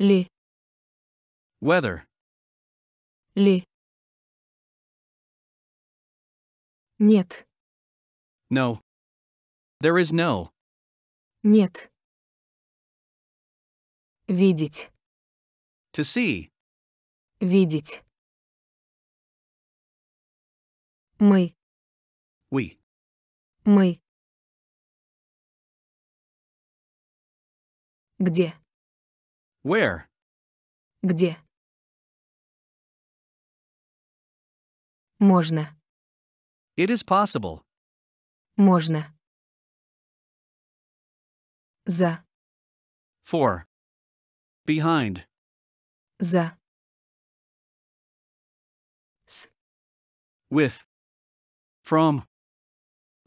Ли. Weather. Ли. Нет. No. There is no. Нет. Видеть. To see. Видеть. Мы. We. Мы. Где? Where? Где? Можно. It is possible. Можно. За. For. Behind. За. С. With. From.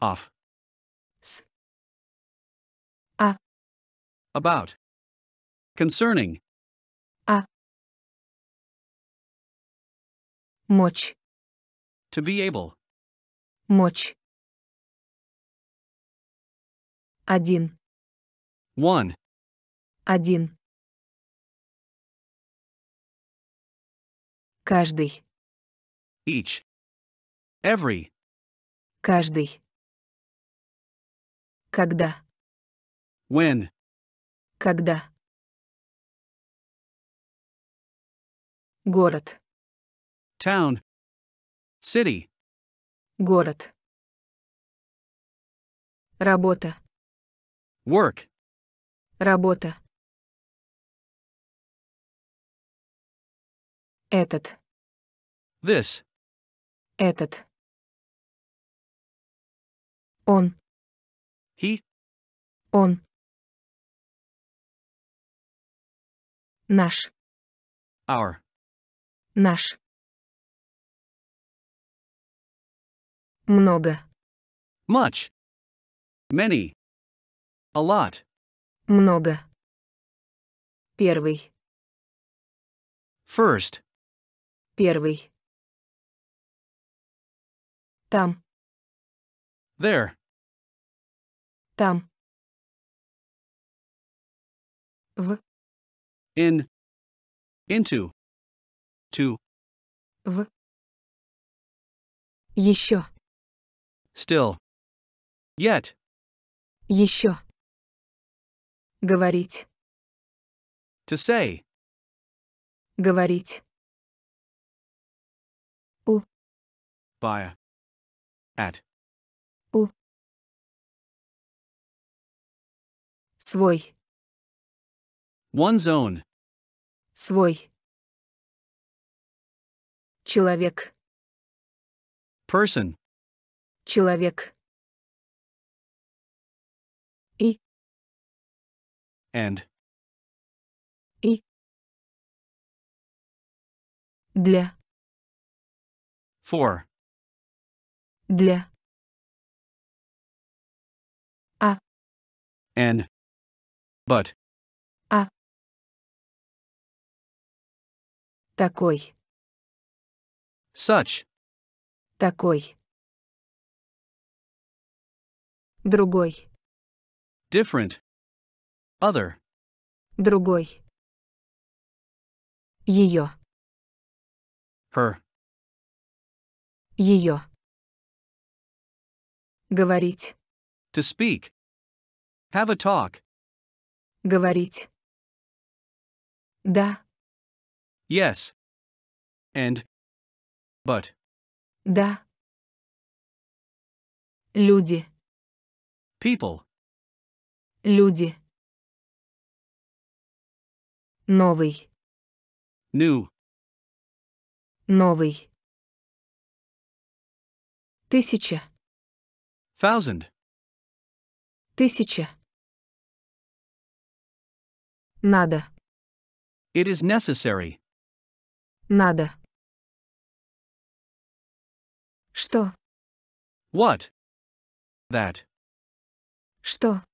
Off. С. А. About concerning. A. Moć. To be able. Moć. Один. One. Один. Каждый. Each. Every. Каждый. Когда. When. Когда. Город. Town. City. Город. Работа. Work. Работа. Этот. This. Этот. Он. He. Он. Наш. Our. Наш. Много. Much. Many. A lot. Много. Первый. First. Первый. Там. There. Там. В. In. Into. To. В. Еще. Still. Yet. Еще. Говорить. To say. Говорить. У. By. At. У. Свой. One's own. Свой. Человек. Person. Человек. И. And. И. Для. For. Для. А. And. But. А. Такой. Such. Такой. Другой. Different. Other. Другой. Ее. Her. Ее. Говорить. To speak. Have a talk. Говорить. Да. Yes. And. But. Да. Люди. People. Люди. Новый. New. Новый. Тысяча. Thousand. Тысяча. Надо. It is necessary. Надо. Что? What? That. Что?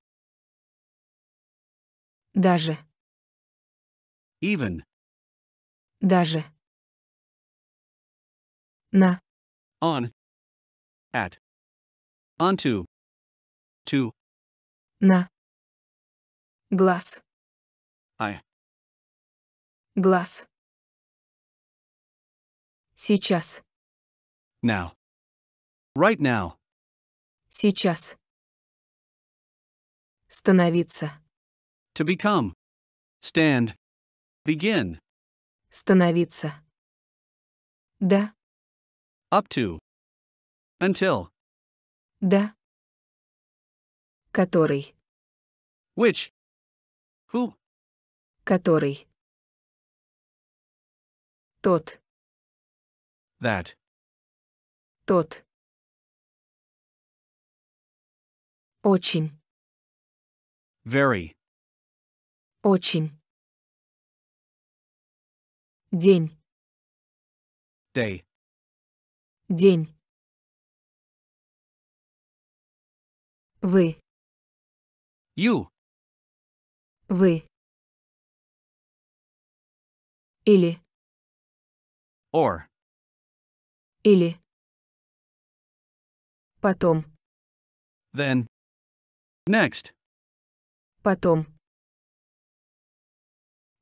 Даже. Even. Даже. На. On. At. Onto. To. На. Глаз. I. Глаз. Сейчас. Now. Right now. Сейчас. Становиться. To become. Stand. Begin. Становиться. Да. Up to. Until. Да. Который. Which. Who. Который. Тот. That. Тот. Очень. Very. Очень. День. Day. День. Вы. You. Вы. Или. Or. Или. Потом. Then. Next. Потом.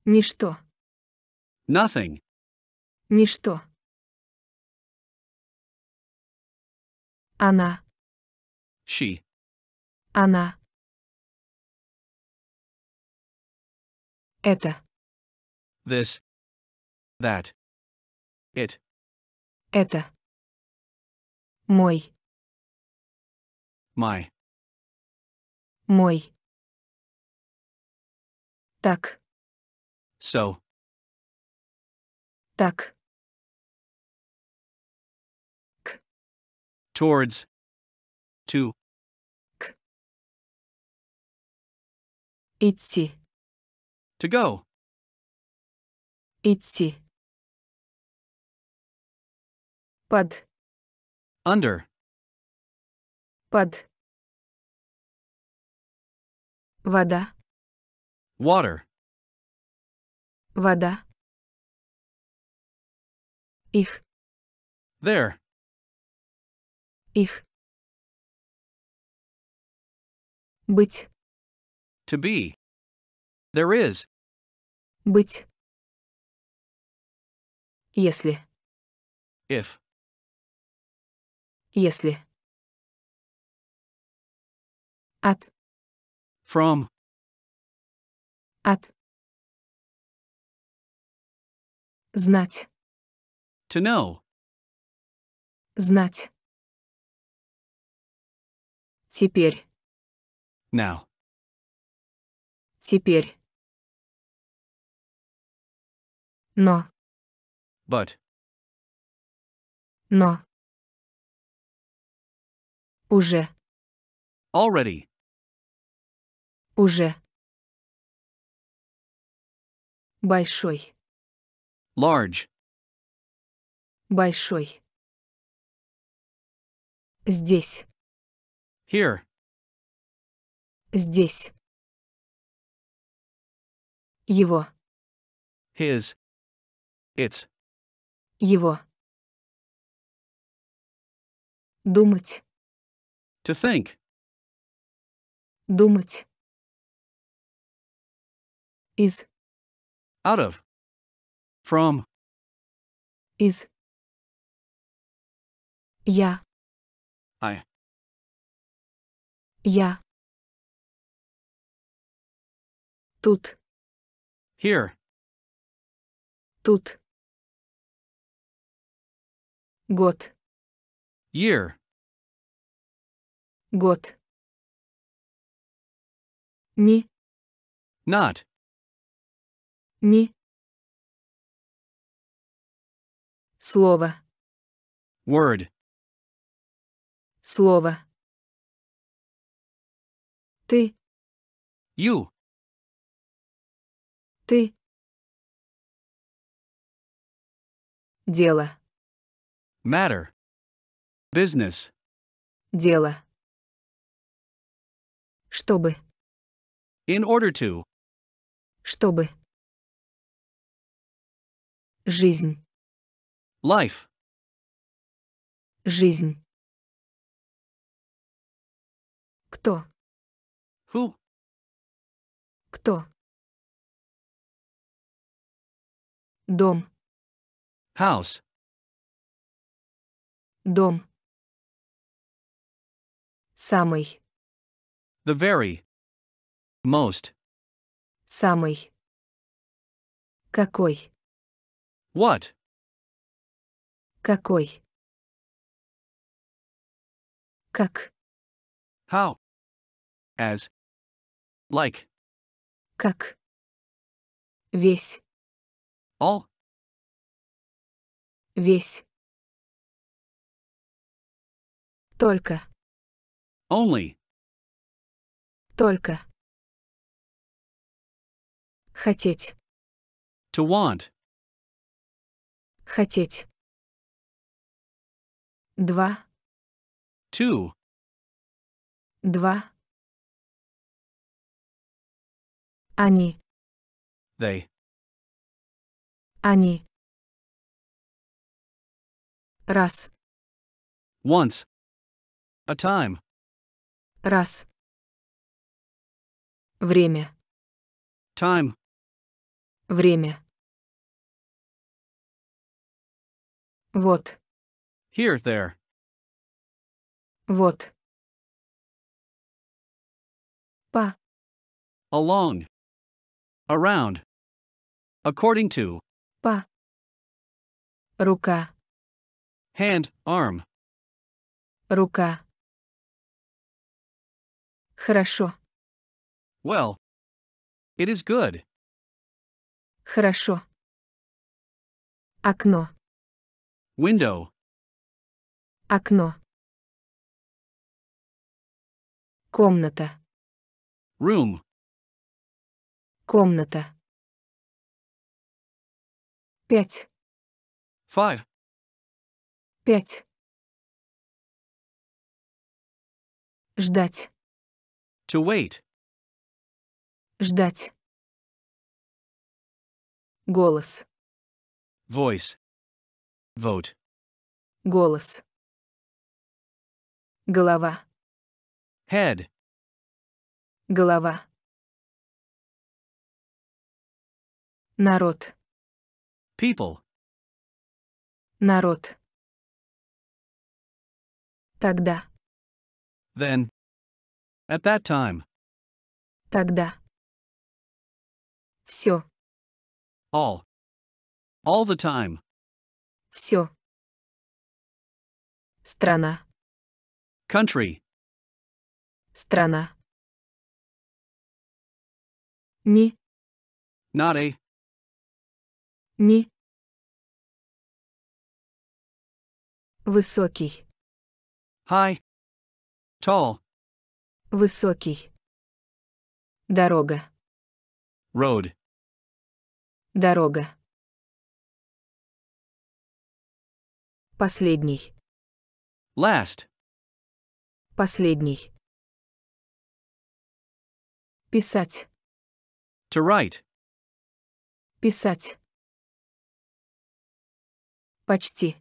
Ничто. Nothing. Ничто. Она. She. Она. Это. This. That. It. Это. Мой. My. Мой. Так. So. Так. К. Towards. To. К. Идти. To go. Идти. Под. Under. Под. Вода. Water. Вода. Их. There. Их. Быть. To be. There is. Быть. Если. If. Если. От. From. От. Знать. To know. Знать. Теперь. Now. Теперь. Но. But. Но. Уже. Already. Уже. Большой. Large. Большой. Здесь. Here. Здесь. Его. His. It's. Его. Думать. To think. Думать. Is. Out of. From. Из. Я. I. Я. Тут. Here. Тут. Год. Year. Год. Не. Not. Ни. Слово. Word. Слово. Ты. You. Ты. Дело. Matter. Business. Дело. Чтобы. In order to. Чтобы. Жизнь. Life. Жизнь. Кто? Who? Кто? Дом. House. Дом. Самый. The very. Most. Самый. Какой? What? Какой? Как? How? As. Like. Как? Весь. All. Весь. Только. Only. Только. Хотеть. To want. Хотеть. Два. Two. Два. Они. They. Они. Раз. Once. A time. Раз. Время. Time. Время. Вот. Here, there. Вот. По. Along. Around. According to. По. Рука. Hand, arm. Рука. Хорошо. Well. It is good. Хорошо. Окно. Window. Окно. Комната. Room. Комната. Пять. Five. Пять. Ждать. To wait. Ждать. Голос. Voice. Vote. Голос. Голова. Head. Голова. Народ. People. Народ. Тогда. Then. At that time. Тогда. Все. All. All the time. Все. Страна. Country. Страна. Не. Not a. Не. Высокий. High. Tall. Высокий. Дорога. Road. Дорога. Последний. Last. Последний. Писать. To write. Писать. Почти.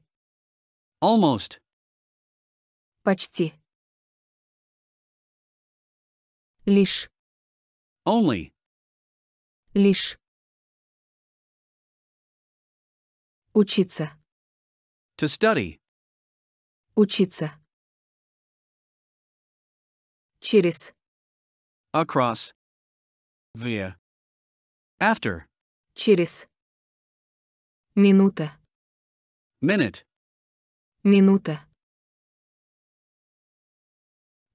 Almost. Почти. Лишь. Only. Лишь. Учиться. To study. Учиться. Через. Across. Via. After. Через. Минута. Minute. Минута.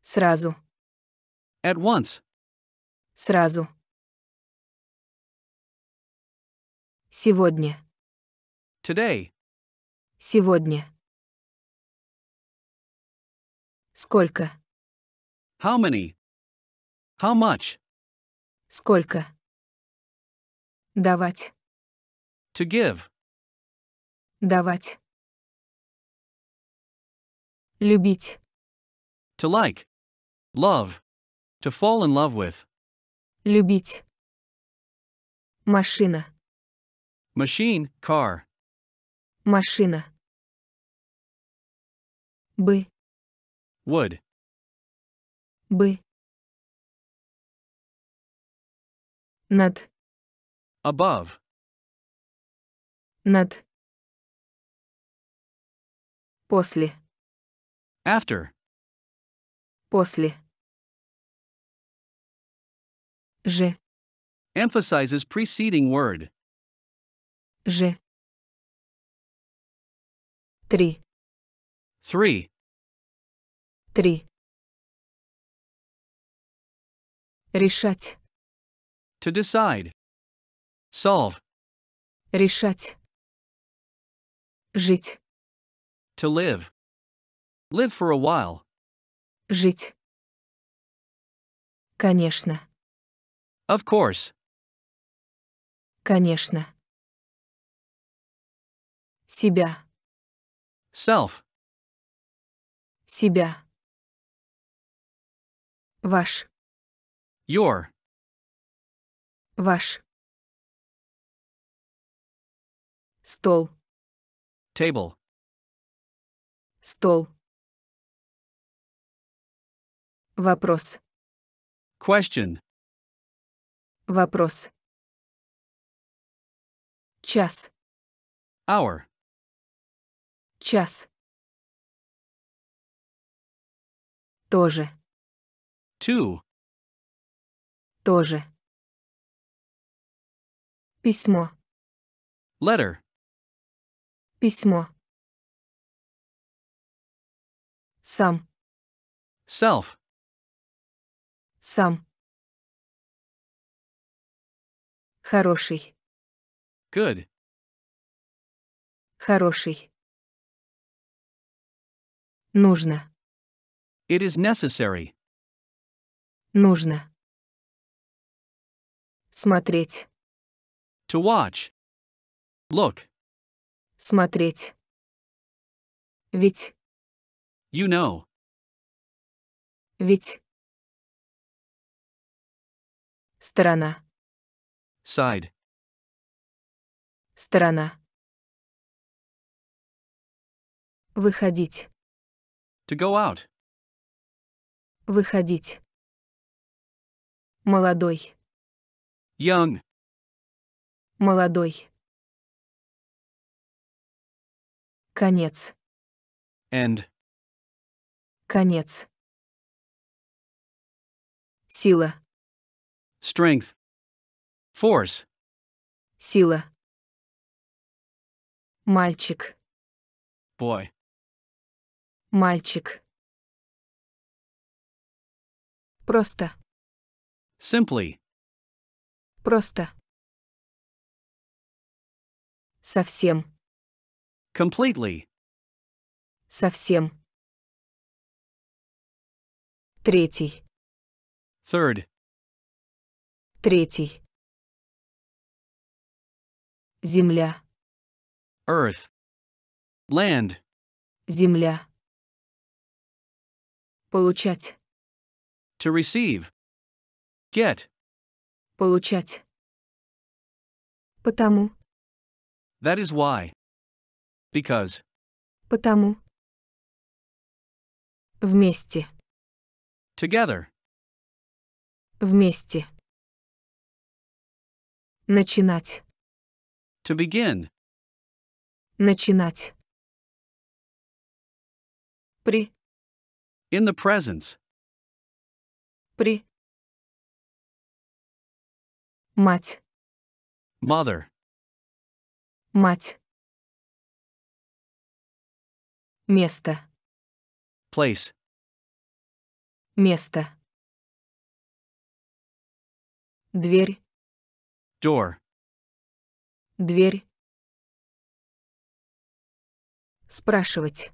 Сразу. At once. Сразу. Сегодня. Today. Сегодня. Сколько? How many? How much? Сколько? Давать. To give. Давать. Любить. To like. Love. To fall in love with. Любить. Машина. Machine, car. Машина. Бы. Would. Бы. Над. Above. Над. После. After. После. Же. Emphasizes preceding word. Же. Три. Three. Три. Решать. To decide. Solve. Решать. Жить. To live. Live for a while. Жить. Конечно. Of course. Конечно. Себя. Self. Себя. Ваш. Your. Ваш. Стол. Table. Стол. Вопрос. Question. Вопрос. Час. Hour. Час. Тоже. Two. Тоже. Письмо. Letter. Письмо. Сам. Self. Сам. Хороший. Good. Хороший. Нужно. It is necessary. Нужно. Смотреть. To watch. Look. Смотреть. Ведь. You know. Ведь. Сторона. Side. Сторона. Выходить. To go out. Выходить. Молодой. Young. Молодой. Конец. End. Конец. Сила. Strength. Force. Сила. Мальчик. Boy. Мальчик. Просто. Simply. Просто. Совсем. Completely. Совсем. Третий. Third. Третий. Земля. Earth. Land. Земля. Получать. To receive. Get. Получать. Потому. That is why. Because. Потому. Вместе. Together. Вместе. Начинать. To begin. Начинать. При. In the presence. При. Мать. Mother. Мать. Место. Place. Место. Дверь. Door. Дверь. Спрашивать.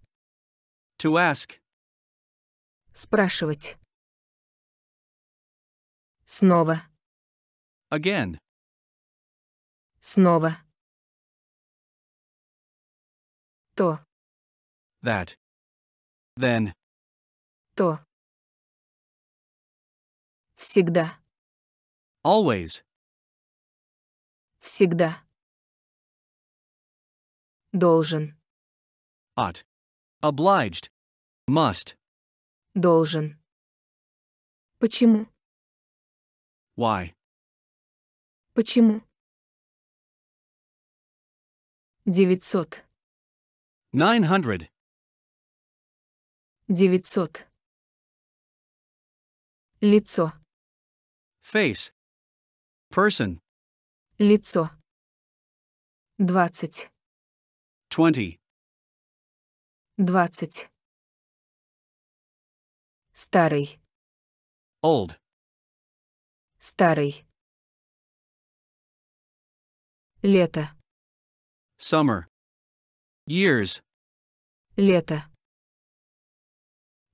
To ask. Спрашивать. Снова. Again. Снова. То. That. Then. То. Всегда. Always. Всегда. Должен. Ought. Obliged. Must. Должен. Почему? Why? Почему? 900. 900. 900. Лицо. Face. Person. Лицо. 20. Twenty. 20. Старый. Old. Старый. Лето. Summer. Years. Лето.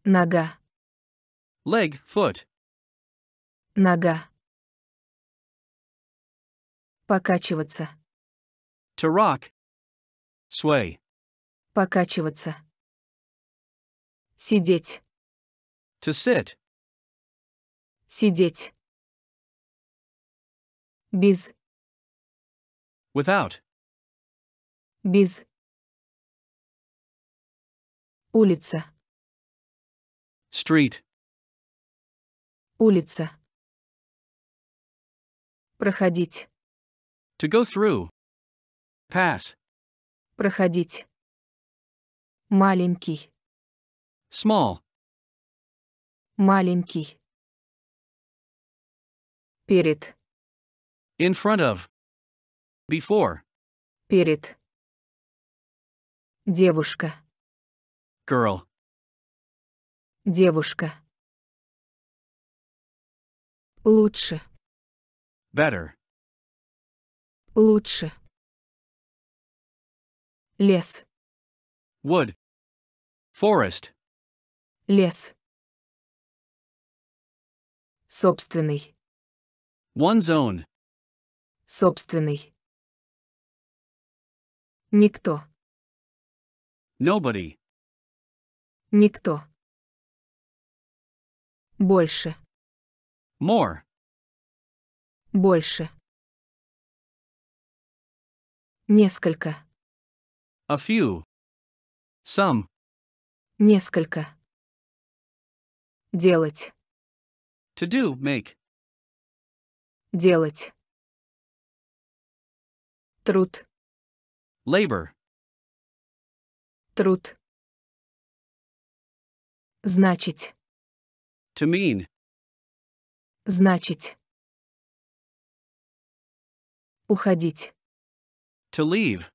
Нога. Leg, foot. Нога. Покачиваться. To rock. Sway. Покачиваться. Сидеть. To sit. Сидеть. Без. Without. Без. Улица. Street. Улица. Проходить. To go through. Pass. Проходить. Маленький. Small. Маленький. Перед. In front of. Before. Перед. Девушка. Girl. Девушка. Лучше. Better. Лучше. Лес. Wood. Forest. Лес. Собственный. One's own. Собственный. Никто. Nobody. Никто. Больше. More. Больше. Несколько. A few. Some. Несколько. Делать. To do, make. Делать. Труд. Labor. Труд. Значить. To mean. Значить. Уходить. To leave.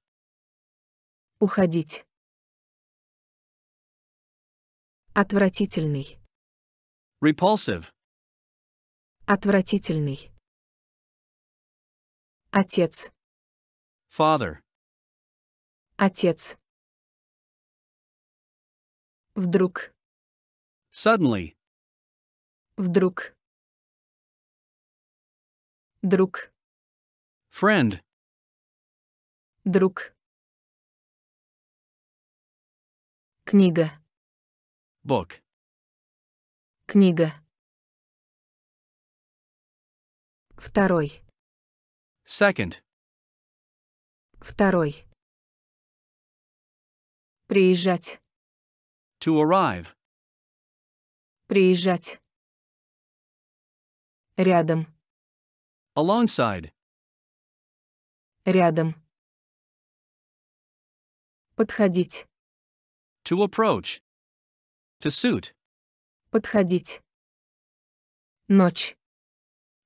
Уходить. Отвратительный. Repulsive. Отвратительный. Отец. Father. Отец. Вдруг. Suddenly. Вдруг. Друг. Friend. Друг. Книга. Book. Книга. Второй. Second. Второй. Приезжать. To arrive. Приезжать. Рядом. Alongside. Рядом. Подходить. To approach. To suit. Подходить. Ночь.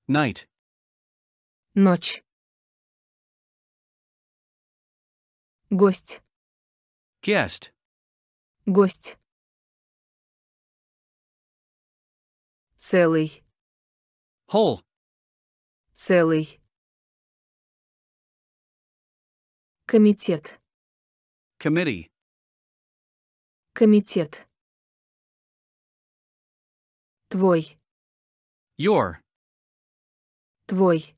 Night. Ночь. Гость. Guest. Гость. Целый. Whole. Целый. Комитет. Committee. Комитет. Твой. Your. Твой.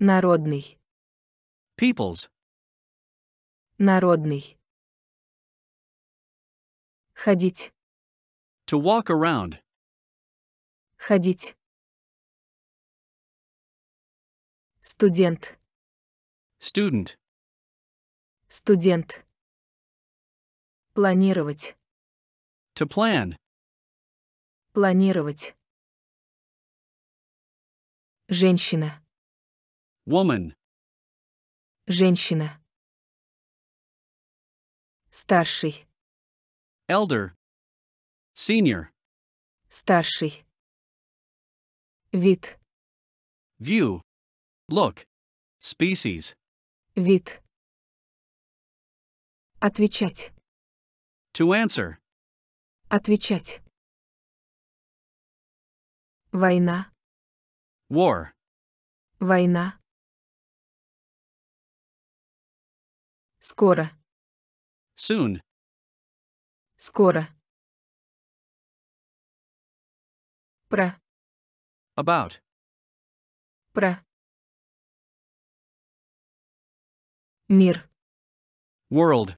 Народный. People's. Народный. Ходить. To walk around. Ходить. Студент. Student. Студент. Планировать. To plan. Планировать. Женщина. Woman. Женщина. Старший. Elder. Senior. Старший. Вид. View. Look. Species. Вид. Отвечать. To answer. Отвечать. Война. War. Война. Скоро. Soon. Скоро. Про. About. Про. Мир. World.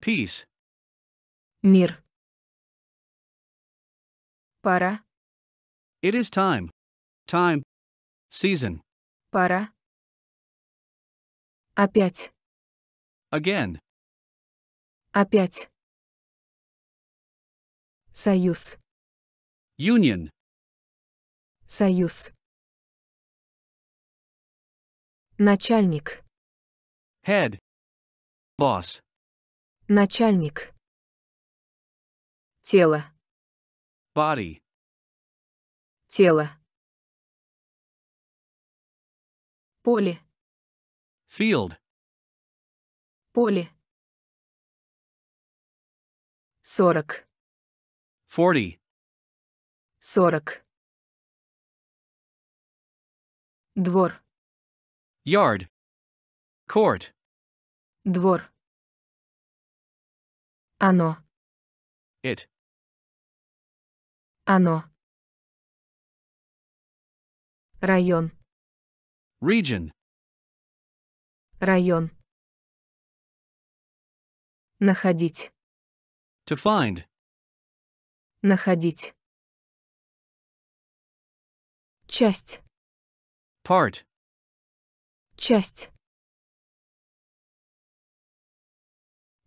Peace. Мир. Пора. It is time. Time. Season. Пора. Опять. Again. Опять. Союз. Union. Союз. Начальник. Head. Boss. Начальник. Тело. Body. Тело. Поле. Field. Поле. 40. Forty. 40. Двор. Yard. Court. Двор. Оно. It. Оно. Район. Region. Район. Находить. To find. Находить. Часть. Part. Часть.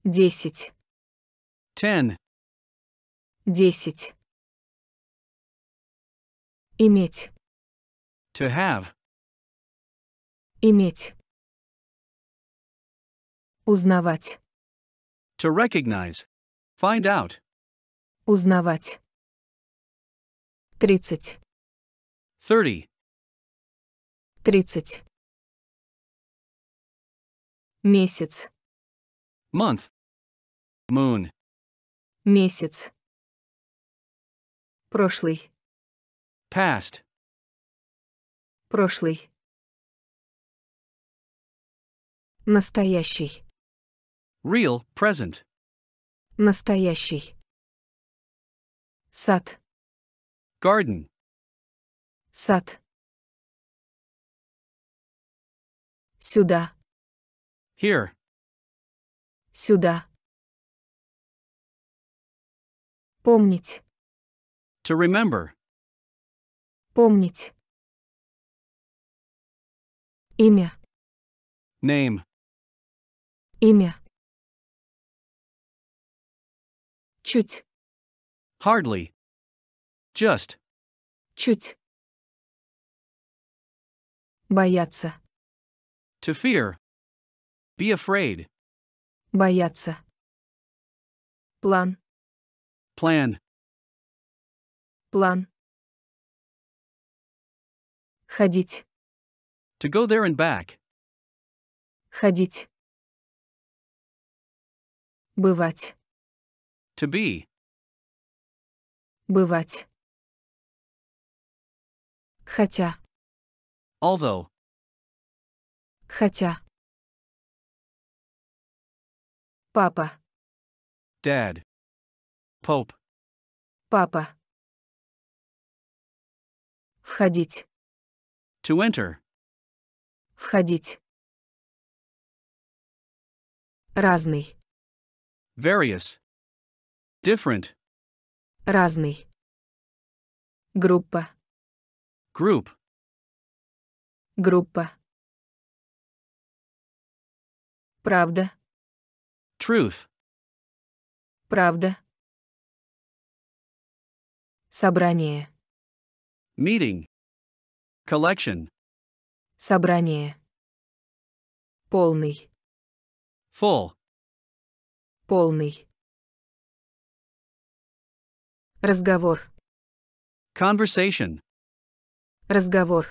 Десять. Ten. Десять. Иметь. To have. Иметь. Узнавать. To recognize. Find out. Узнавать. 30. 30. 30. Месяц. Month. Moon. Месяц. Прошлый. Past. Прошлый. Настоящий. Real, present. Настоящий. Сад. Garden. Сад. Сюда. Here. Сюда. Помнить. To remember. Помнить. Имя. Name. Имя. Чуть. Hardly. Just. Чуть. Бояться. To fear. Be afraid. Бояться. План. Plan. План. Ходить. To go there and back. Ходить. Бывать. To be. Бывать. Хотя. Although. Хотя. Папа. Dad. Pope. Папа. Входить. To enter. Входить. Разный. Various. Different. Разный. Группа. Group. Группа. Правда. Truth. Правда. Собрание. Meeting. Collection. Собрание. Полный. Full. Полный. Разговор. Conversation. Разговор.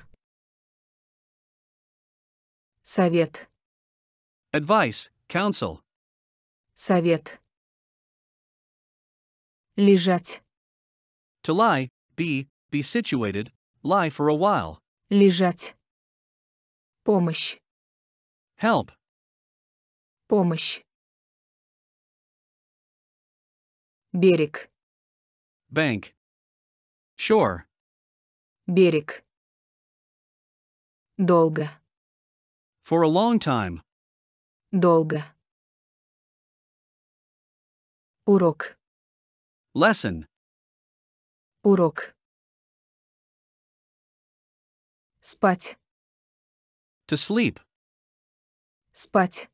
Совет. Advice, counsel. Совет. Лежать. To lie, be, be situated, lie for a while. Лежать. Помощь. Help. Помощь. Берег. Bank. Shore. Берег. Долго. For a long time. Долго. Урок. Lesson. Урок. Спать. To sleep. Спать.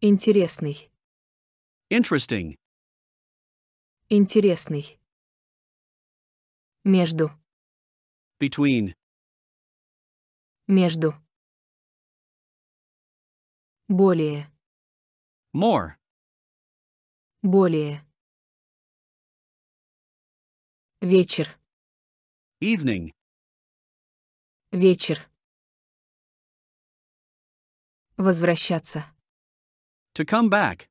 Интересный. Interesting. Интересный. Между. Between. Между. Более. More. Более. Вечер. Evening. Вечер. Возвращаться. To come back.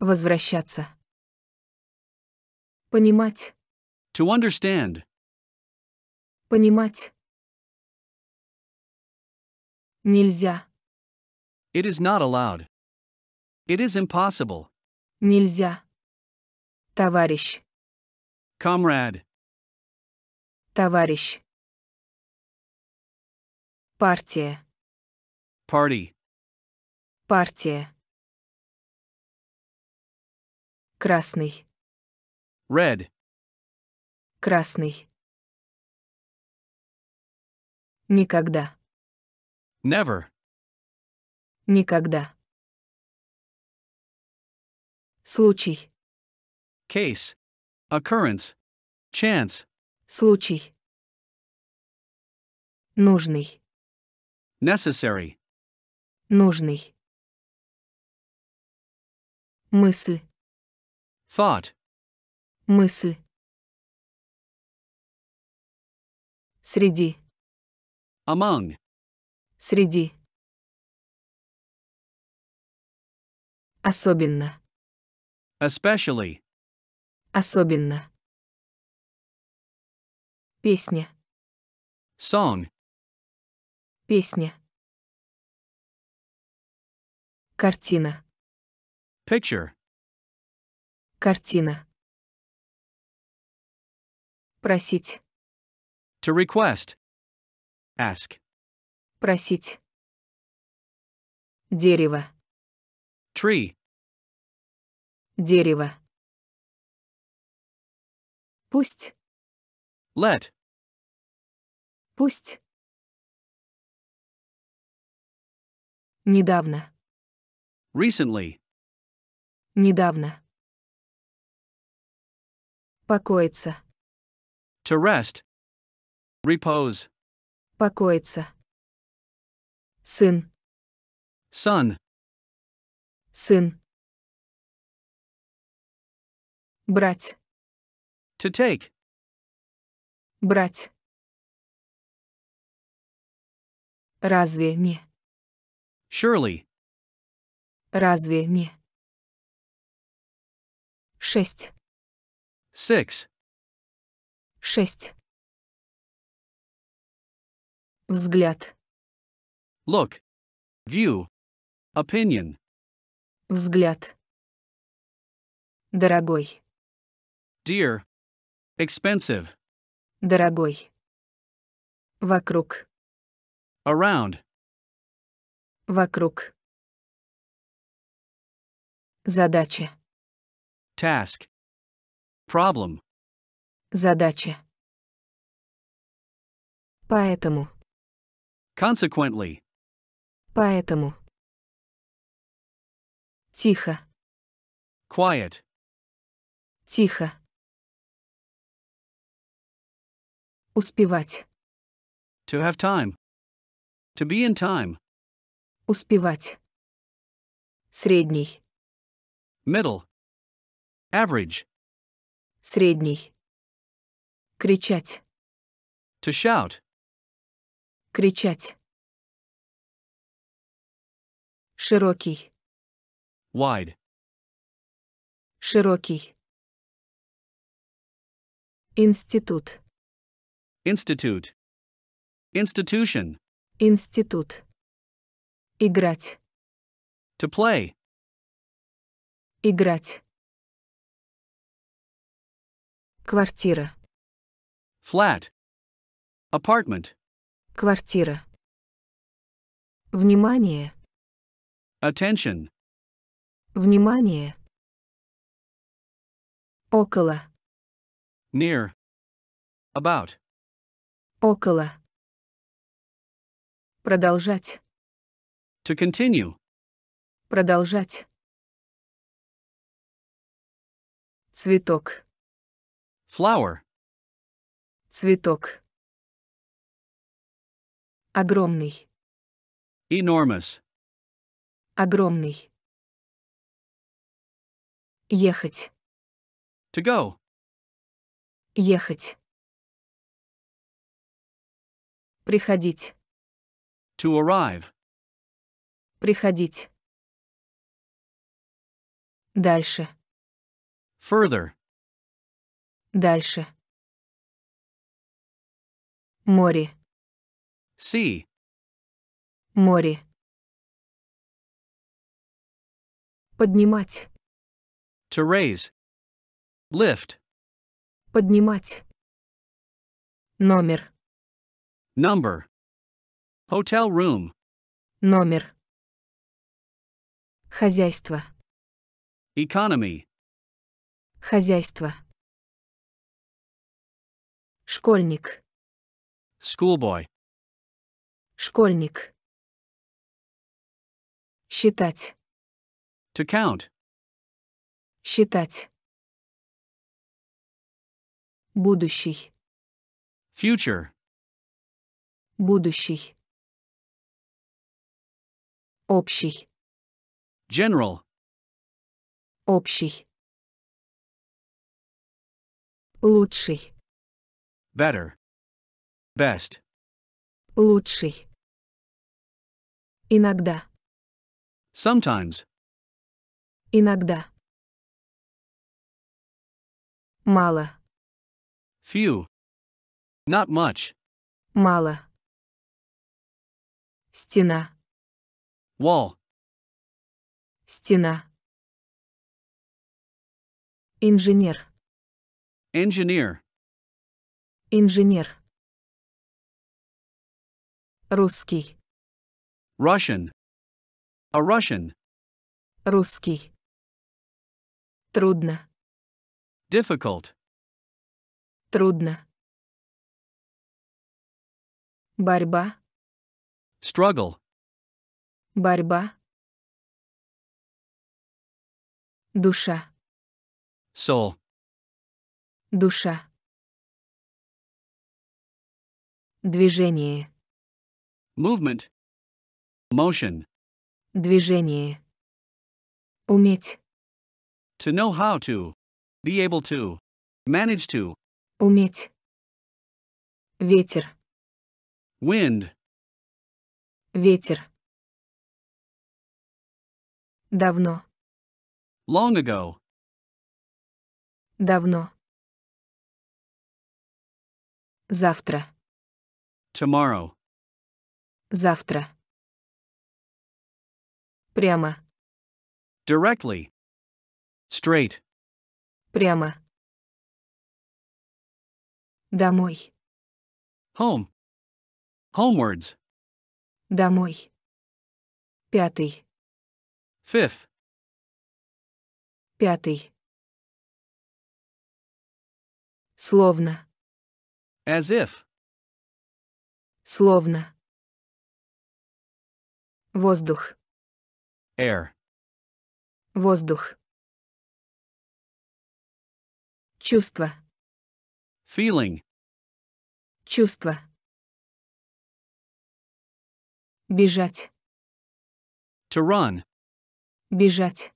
Возвращаться. Понимать. To understand. Понимать. Нельзя. It is not allowed. It is impossible. Нельзя. Товарищ. Comrade. Товарищ. Партия. Party. Партия. Красный. Red. Красный. Никогда. Never. Никогда. Случай. Case. Occurrence. Chance. Случай. Нужный. Necessary. Нужный. Мысль. Thought. Мысль. Среди. Among. Среди. Особенно. Especially. Особенно. Песня. Song. Песня. Картина. Picture. Картина. Просить. To request. Ask. Просить. Дерево. Tree. Дерево. Пусть. Let. Пусть. Недавно. Recently. Недавно. Покоиться. To rest. Repose. Покоиться. Сын. Son. Сын. Брать. To take. Брать. Разве не? Surely. Разве не? Шесть. Six. 6. Взгляд. Look. View. Opinion. Взгляд. Дорогой. Dear. Expensive. Дорогой. Вокруг. Around. Вокруг. Задача. Task. Problem. Задача. Поэтому. Consequently. Поэтому. Тихо. Quiet. Тихо. Успевать. To have time. To be in time. Успевать. Средний. Middle. Average. Средний. Кричать. To shout. Кричать. Широкий. Wide. Широкий. Институт. Institute. Institution. Институт. Играть. To play. Играть. Квартира. Flat. Apartment. Квартира. Внимание. Attention. Внимание. Около. Near. About. Около. Продолжать. To continue. Продолжать. Цветок. Flower. Цветок. Огромный. Enormous. Огромный. Ехать. To go. Ехать. Приходить. To arrive. Приходить. Дальше. Further. Дальше. Море. Sea. Море. Поднимать. To raise. Lift. Поднимать. Номер. Number. Hotel room. Номер. Хозяйство. Economy. Хозяйство. Школьник. Schoolboy. Школьник. Считать. To count. Считать. Будущий. Future. Будущий. Общий. General. Общий. Лучший. Better. Best. Лучший. Иногда. Sometimes. Иногда. Мало. Few. Not much. Мало. Стена. Wall. Стена. Инженер. Engineer. Инженер. Русский. Russian. A Russian. Русский. Трудно. Difficult. Трудно. Борьба. Struggle. Борьба. Душа. Soul. Душа. Движение. Movement. Motion. Движение. Уметь. To know how to. Be able to. Manage to. Уметь. Ветер. Wind. Ветер. Давно. Long ago. Давно. Завтра. Tomorrow. Завтра. Прямо. Directly. Straight. Прямо. Домой. Home. Homewards. Домой. Пятый. Fifth. Пятый. Словно. As if. Словно. Воздух. Air. Воздух. Чувство. Feeling. Чувство. Бежать. To run. Бежать.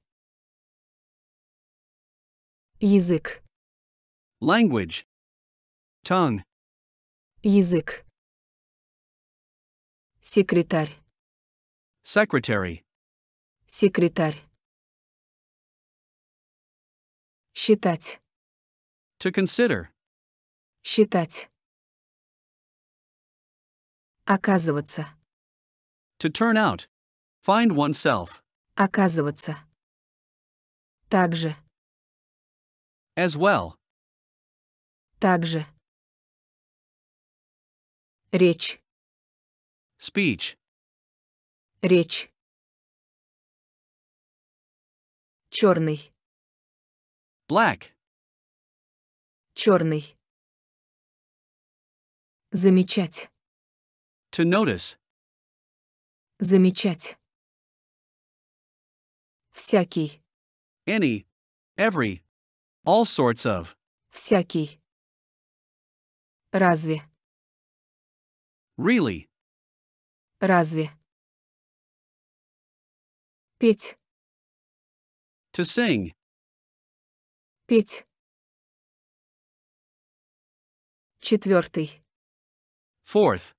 Язык. Language. Tongue. Язык. Секретарь. Secretary. Секретарь. Считать. To consider. Считать. Оказываться. To turn out. Find oneself. Оказываться. Также. As well. Также. Речь. Speech. Речь. Черный. Black. Черный. Замечать. To notice. Замечать. Всякий. Any. Every. All sorts of. Всякий. Разве. Really. Разве. Петь. To sing. Петь. Четвертый. Fourth.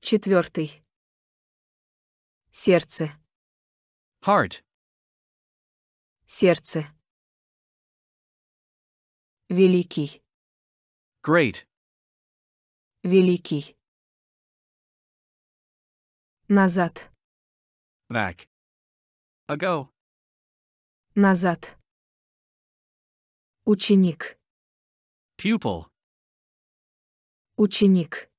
Четвертый. Сердце. Heart. Сердце. Великий. Great. Великий. Назад. Back. Ago. Назад. Ученик. Pupil. Ученик.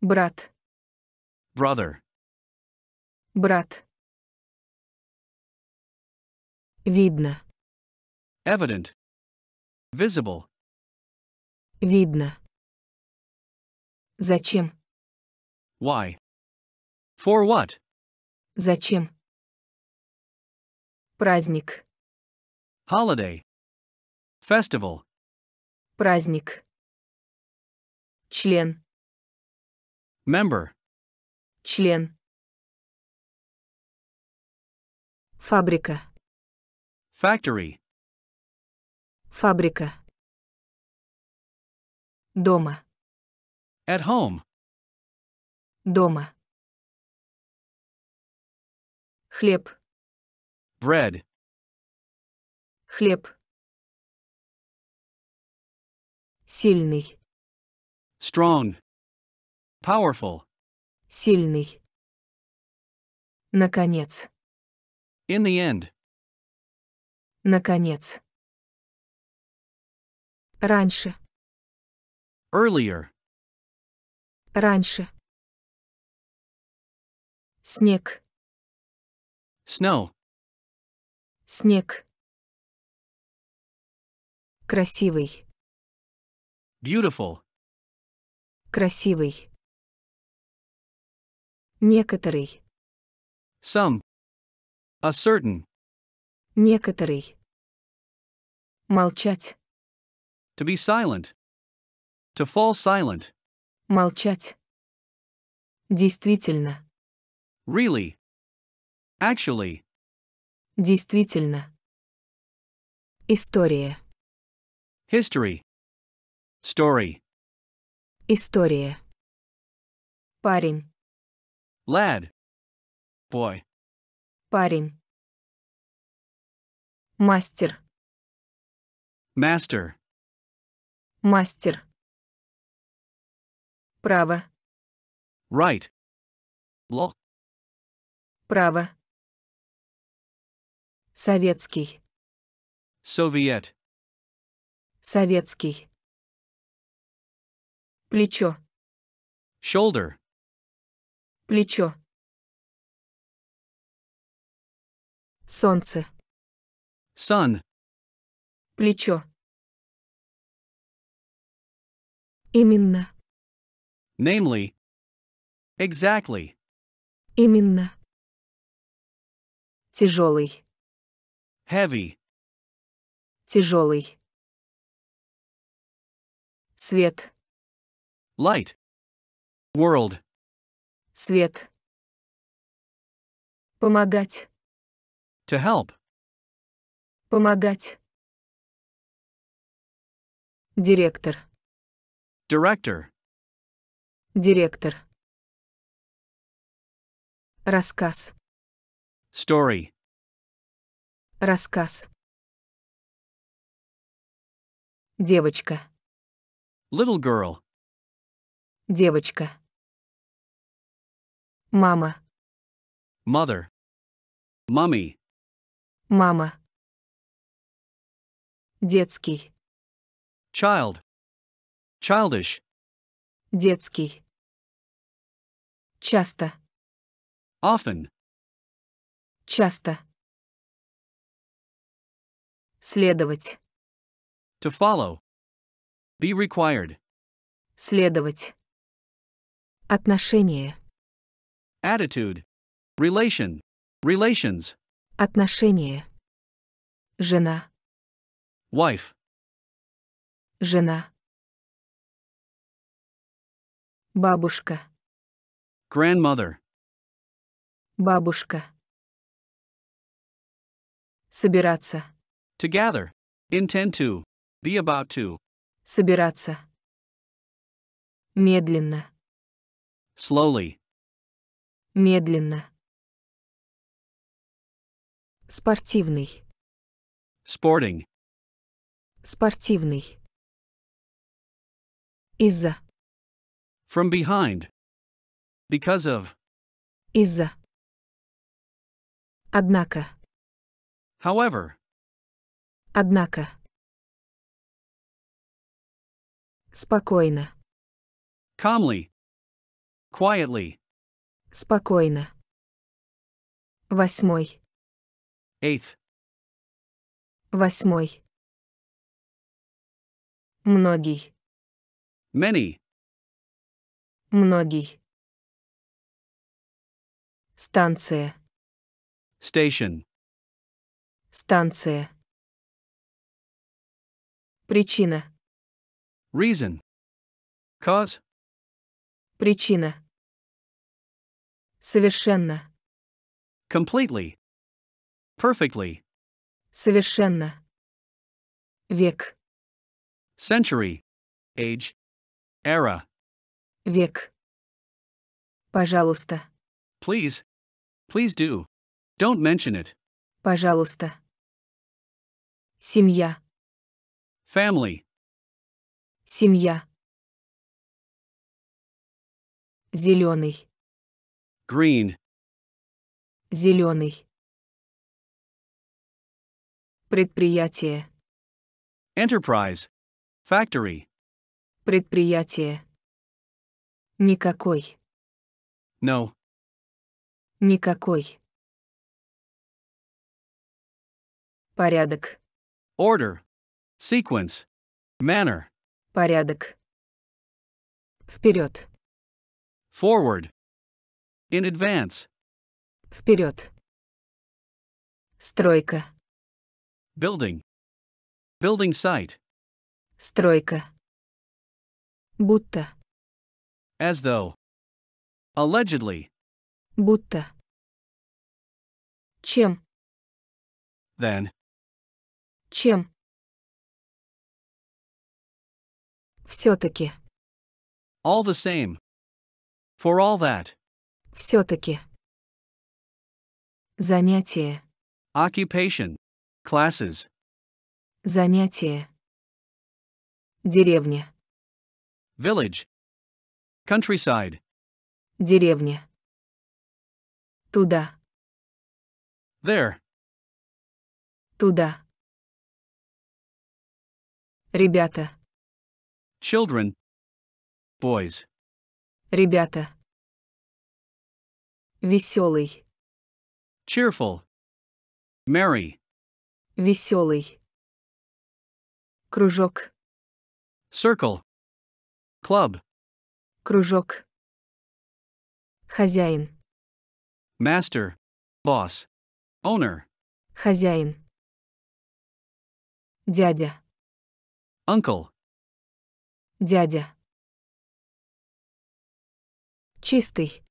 Брат. Brother. Брат. Видно. Evident. Visible. Видно. Зачем? Why? For what? Зачем? Праздник. Holiday. Festival. Праздник. Член. Member. Член. Фабрика. Factory. Фабрика. Дома. At home. Дома. Хлеб. Bread. Хлеб. Сильный. Strong. Powerful. Сильный. Наконец. In the end. Наконец. Раньше. Earlier. Раньше. Снег. Snow. Снег. Красивый. Beautiful. Красивый. Некоторый. Some. A certain. Некоторый. Молчать. To be silent. To fall silent. Молчать. Действительно. Really. Actually. Действительно. История. History. Story. История. Парень. Lad. Boy. Парень. Мастер. Master. Мастер. Право. Right. Law. Право. Советский. Совет. Советский. Плечо. Shoulder. Плечо. Солнце. Sun. Плечо. Именно. Namely. Exactly. Именно. Тяжелый. Heavy. Тяжелый. Свет. Light. World. Свет. Помогать. To help. Помогать. Директор. Director. Директор. Рассказ. Story. Рассказ. Девочка. Little girl. Девочка. Мама. Mother. Mummy. Мама. Детский. Child. Childish. Детский. Часто. Often. Часто. Следовать. To follow. Be required. Следовать. Отношение. Attitude. Relation. Relations. отношения, Жена. Wife. Жена. Бабушка. Grandmother. Бабушка. Собираться. To gather. Intend to. Be about to. Собираться. Медленно. Slowly. Медленно. Спортивный. Sporting. Спортивный. Из-за. From behind. Because of. Из-за. Однако. However. Однако... Спокойно. Calmly. Quietly. Спокойно. Восьмой. Eighth. Восьмой. Многий. Many. Многий. Станция. Station. Станция. Причина. Reason. Cause. Причина. Совершенно. Completely. Perfectly. Совершенно. Век. Century. Age. Era. Век. Пожалуйста. Please. Please do. Don't mention it. Пожалуйста. Семья. Family. Семья. Зеленый. Green. Зеленый. Предприятие. Enterprise. Factory. Предприятие. Никакой. No. Никакой. Порядок. Order. Sequence. Manner. Порядок. Вперед. Forward. In advance. Вперед. Стройка. Building. Building site. Стройка. Будто. As though. Allegedly. Будто. Чем? Then. Чем? Все-таки. All the same. For all that. Все-таки. Занятие. Occupation. Classes. Занятие. Деревня. Village. Countryside. Деревня. Туда. There. Туда. Ребята. Children. Boys. Ребята. Веселый. Cheerful. Merry. Веселый. Кружок. Circle. Club. Кружок. Хозяин. Master. Boss. Owner. Хозяин. Дядя. Uncle. Дядя. Чистый.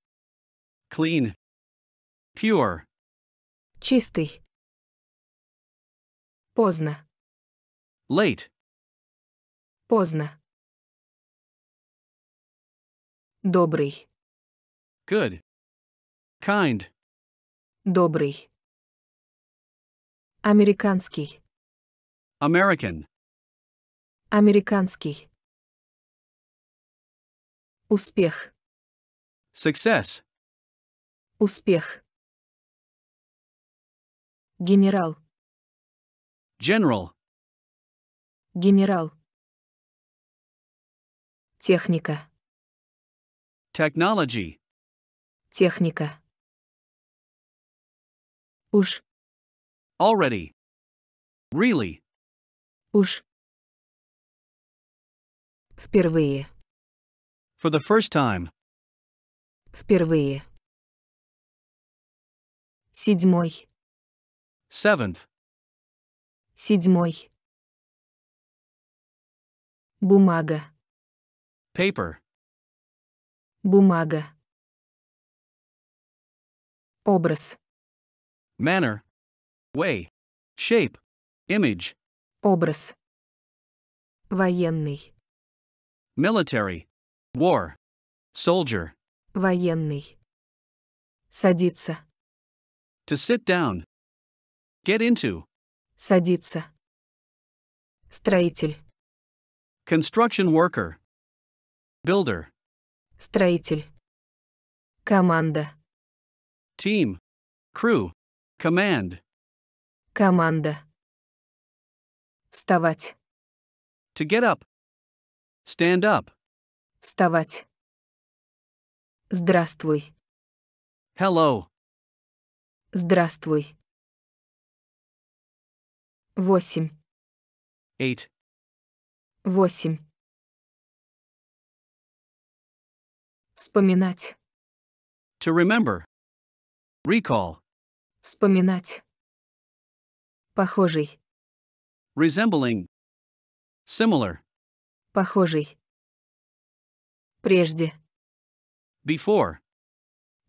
Clean. Pure. Чистый. Поздно. Late. Поздно. Добрый. Good. Kind. Добрый. Американский. American. Американский. Успех. Success. Успех. Генерал. General. Генерал. Техника. Technology. Техника. Уж. Already. Really. Уж. Впервые. For the first time. Впервые. Седьмой. Seventh. Седьмой. Бумага. Paper. Бумага. Образ. Manner. Way. Shape. Image. Образ. Военный. Military. War. Soldier. Военный. Садиться. To sit down. Get into. Садиться. Строитель. Construction worker. Builder. Строитель. Команда. Team. Crew. Command. Команда. Вставать. To get up. Stand up. Вставать. Здравствуй. Hello. Здравствуй. Восемь. Eight. Восемь. Вспоминать. To remember. Recall. Вспоминать. Похожий. Resembling. Similar. Похожий. Прежде. Before.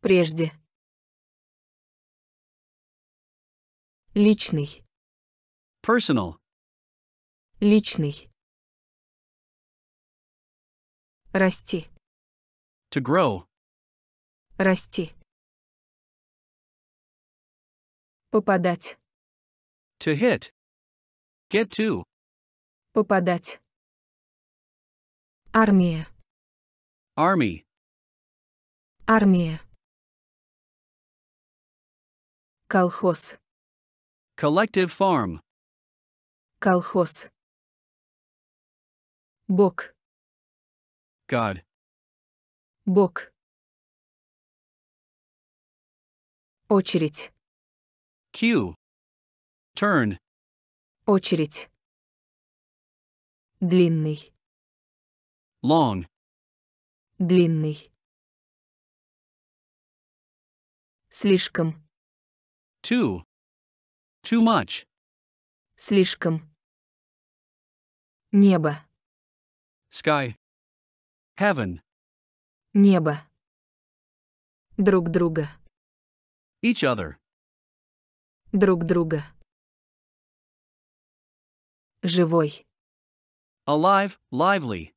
Прежде. Личный. Personal. Личный. Расти. To grow. Расти. Попадать. To hit. Get to. Попадать. Армия. Army. Армия. Колхоз. Collective farm. Колхоз. Бог. God. Бог. Очередь. Q. Turn. Очередь. Длинный. Long. Длинный. Слишком. Too. Too much. Слишком. Небо. Sky. Heaven. Небо. Друг друга. Each other. Друг друга. Живой. Alive, lively.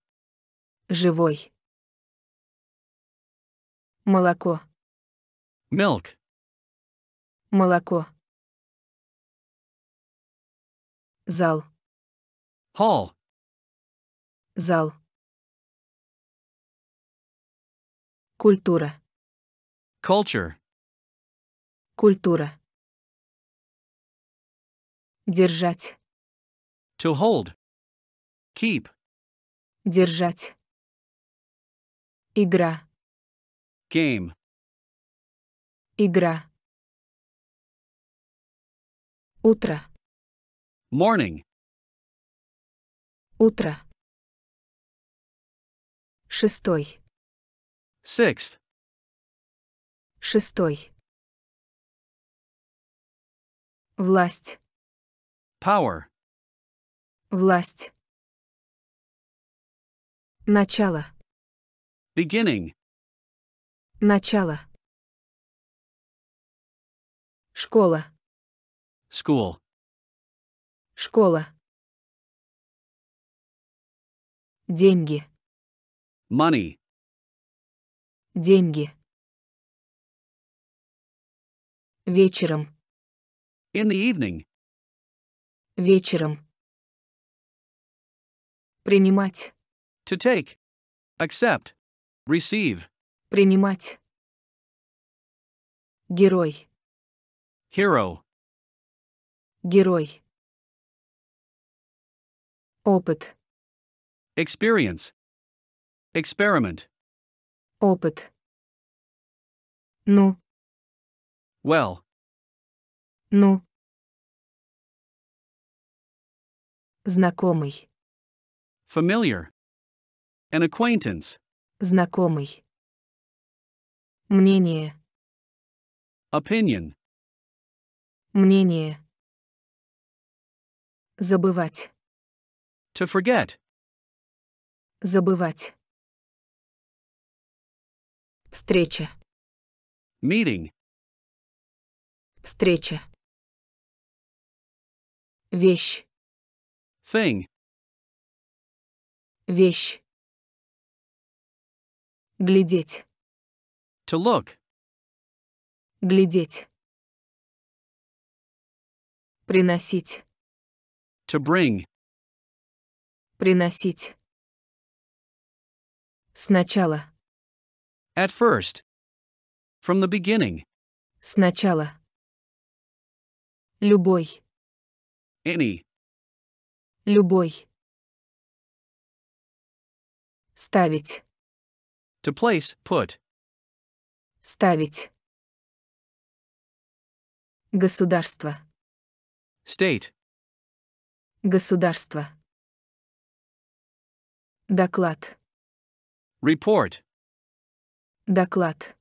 Живой. Молоко. Milk. Молоко. Зал. Hall. Зал. Культура. Culture. Культура. Держать. To hold. Keep. Держать. Игра. Game. Игра. Утро. Morning. Утро. Шестой. Sixth. Шестой. Власть. Power. Власть. Начало. Beginning. Начало. Школа. School. Школа. Деньги. Money. Деньги. Вечером. In the evening. Вечером. Принимать. To take. Accept. Receive. Принимать. Герой. Hero. Герой. Опыт. Experience. Experiment. Опыт. Ну. Well. Ну. Знакомый. Familiar. An acquaintance. Знакомый. Мнение. Opinion. Мнение. Забывать. To forget. Забывать. Встреча. Meeting. Встреча. Вещь. Thing. Вещь. Глядеть. To look. Глядеть. Приносить. To bring. Приносить. Сначала. At first. From the beginning. Сначала. Любой. Any. Любой. Ставить. To place, put. Ставить. Государство. State. Государство. Доклад. Report. Доклад.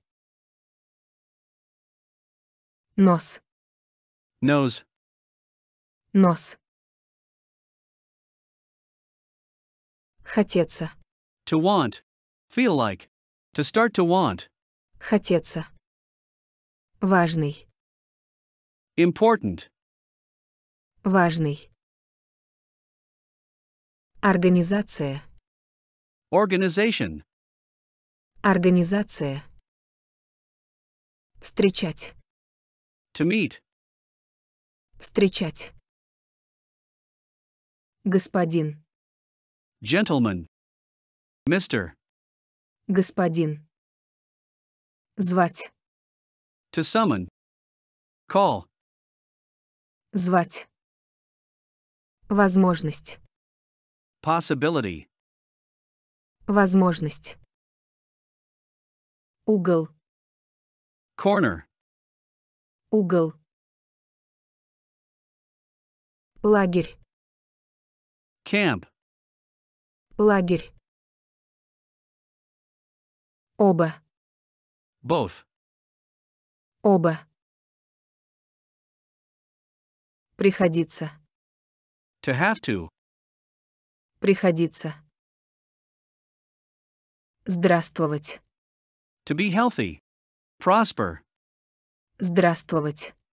Нос. Nose. Нос. Хотеться. To want. Feel like. To start to want. Хотеться. Важный. Important. Важный. Организация. Organization. Организация. Встречать. To meet. Встречать. Господин. Gentleman. Mr. Господин. Звать. To summon. Call. Звать. Возможность. Possibility. Возможность. Угол. Corner. Угол. Лагерь. Camp. Лагерь. Оба. Both. Оба. Приходится. To have to. Приходится. Здравствовать. To be healthy. Prosper. Здравствовать.